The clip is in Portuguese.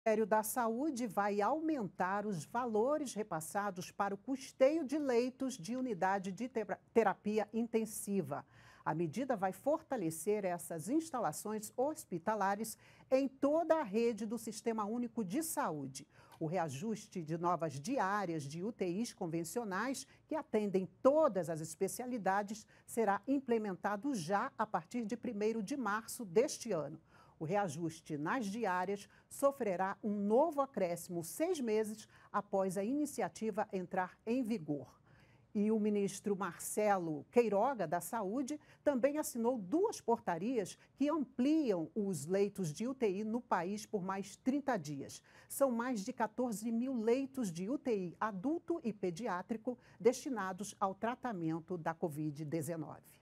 O Ministério da Saúde vai aumentar os valores repassados para o custeio de leitos de unidade de terapia intensiva. A medida vai fortalecer essas instalações hospitalares em toda a rede do Sistema Único de Saúde. O reajuste de novas diárias de UTIs convencionais, que atendem todas as especialidades, será implementado já a partir de 1 de março deste ano. O reajuste nas diárias sofrerá um novo acréscimo seis meses após a iniciativa entrar em vigor. E o ministro Marcelo Queiroga, da Saúde, também assinou duas portarias que ampliam os leitos de UTI no país por mais 30 dias. São mais de 14 mil leitos de UTI adulto e pediátrico destinados ao tratamento da Covid-19.